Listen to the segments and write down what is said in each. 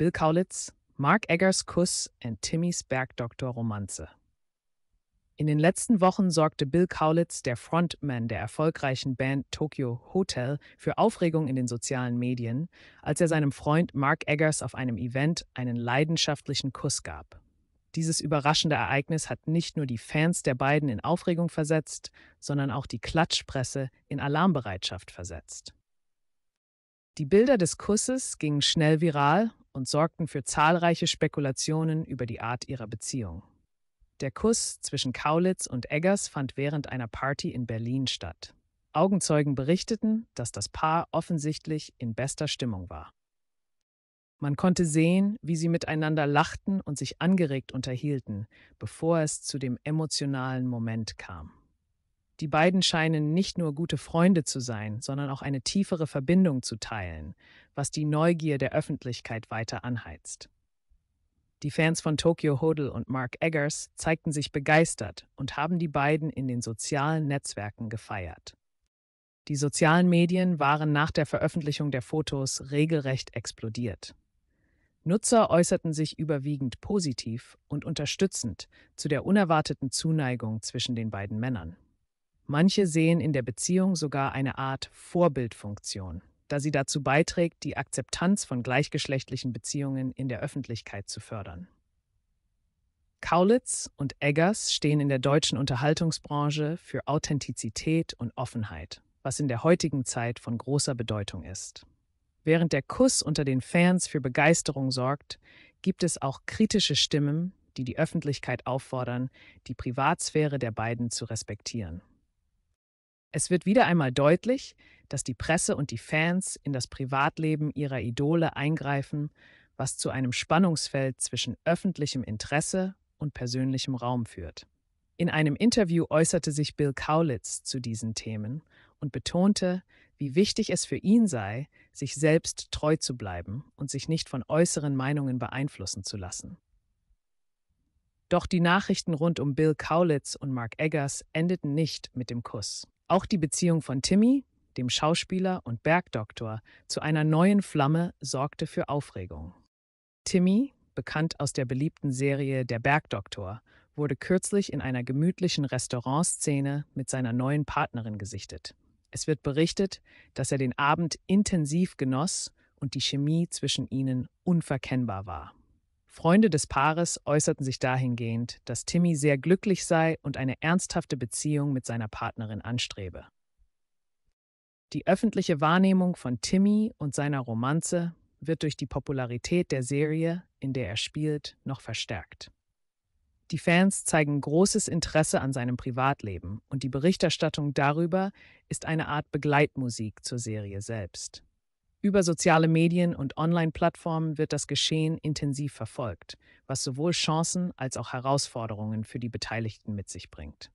Bill Kaulitz, Mark Eggers Kuss und Timmys Bergdoktor Romanze. In den letzten Wochen sorgte Bill Kaulitz, der Frontman der erfolgreichen Band Tokyo Hotel, für Aufregung in den sozialen Medien, als er seinem Freund Mark Eggers auf einem Event einen leidenschaftlichen Kuss gab. Dieses überraschende Ereignis hat nicht nur die Fans der beiden in Aufregung versetzt, sondern auch die Klatschpresse in Alarmbereitschaft versetzt. Die Bilder des Kusses gingen schnell viral und sorgten für zahlreiche Spekulationen über die Art ihrer Beziehung. Der Kuss zwischen Kaulitz und Eggers fand während einer Party in Berlin statt. Augenzeugen berichteten, dass das Paar offensichtlich in bester Stimmung war. Man konnte sehen, wie sie miteinander lachten und sich angeregt unterhielten, bevor es zu dem emotionalen Moment kam. Die beiden scheinen nicht nur gute Freunde zu sein, sondern auch eine tiefere Verbindung zu teilen, was die Neugier der Öffentlichkeit weiter anheizt. Die Fans von Tokyo Hodel und Mark Eggers zeigten sich begeistert und haben die beiden in den sozialen Netzwerken gefeiert. Die sozialen Medien waren nach der Veröffentlichung der Fotos regelrecht explodiert. Nutzer äußerten sich überwiegend positiv und unterstützend zu der unerwarteten Zuneigung zwischen den beiden Männern. Manche sehen in der Beziehung sogar eine Art Vorbildfunktion, da sie dazu beiträgt, die Akzeptanz von gleichgeschlechtlichen Beziehungen in der Öffentlichkeit zu fördern. Kaulitz und Eggers stehen in der deutschen Unterhaltungsbranche für Authentizität und Offenheit, was in der heutigen Zeit von großer Bedeutung ist. Während der Kuss unter den Fans für Begeisterung sorgt, gibt es auch kritische Stimmen, die die Öffentlichkeit auffordern, die Privatsphäre der beiden zu respektieren. Es wird wieder einmal deutlich, dass die Presse und die Fans in das Privatleben ihrer Idole eingreifen, was zu einem Spannungsfeld zwischen öffentlichem Interesse und persönlichem Raum führt. In einem Interview äußerte sich Bill Kaulitz zu diesen Themen und betonte, wie wichtig es für ihn sei, sich selbst treu zu bleiben und sich nicht von äußeren Meinungen beeinflussen zu lassen. Doch die Nachrichten rund um Bill Kaulitz und Mark Eggers endeten nicht mit dem Kuss. Auch die Beziehung von Timmy, dem Schauspieler und Bergdoktor, zu einer neuen Flamme sorgte für Aufregung. Timmy, bekannt aus der beliebten Serie Der Bergdoktor, wurde kürzlich in einer gemütlichen Restaurantszene mit seiner neuen Partnerin gesichtet. Es wird berichtet, dass er den Abend intensiv genoss und die Chemie zwischen ihnen unverkennbar war. Freunde des Paares äußerten sich dahingehend, dass Timmy sehr glücklich sei und eine ernsthafte Beziehung mit seiner Partnerin anstrebe. Die öffentliche Wahrnehmung von Timmy und seiner Romanze wird durch die Popularität der Serie, in der er spielt, noch verstärkt. Die Fans zeigen großes Interesse an seinem Privatleben und die Berichterstattung darüber ist eine Art Begleitmusik zur Serie selbst. Über soziale Medien und Online-Plattformen wird das Geschehen intensiv verfolgt, was sowohl Chancen als auch Herausforderungen für die Beteiligten mit sich bringt.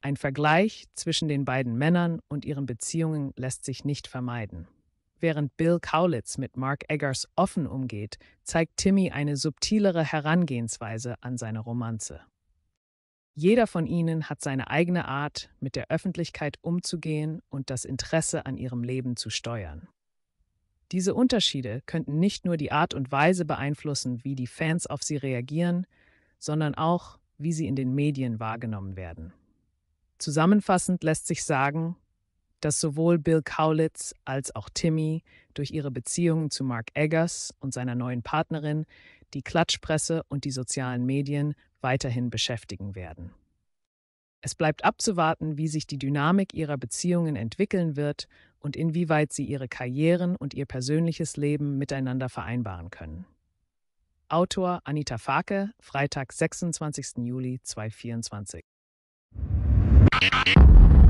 Ein Vergleich zwischen den beiden Männern und ihren Beziehungen lässt sich nicht vermeiden. Während Bill Kaulitz mit Mark Eggers offen umgeht, zeigt Timmy eine subtilere Herangehensweise an seine Romanze. Jeder von ihnen hat seine eigene Art, mit der Öffentlichkeit umzugehen und das Interesse an ihrem Leben zu steuern. Diese Unterschiede könnten nicht nur die Art und Weise beeinflussen, wie die Fans auf sie reagieren, sondern auch, wie sie in den Medien wahrgenommen werden. Zusammenfassend lässt sich sagen, dass sowohl Bill Kaulitz als auch Timmy durch ihre Beziehungen zu Mark Eggers und seiner neuen Partnerin die Klatschpresse und die sozialen Medien weiterhin beschäftigen werden. Es bleibt abzuwarten, wie sich die Dynamik ihrer Beziehungen entwickeln wird und inwieweit sie ihre Karrieren und ihr persönliches Leben miteinander vereinbaren können. Autor Anita Fake, Freitag, 26. Juli 2024.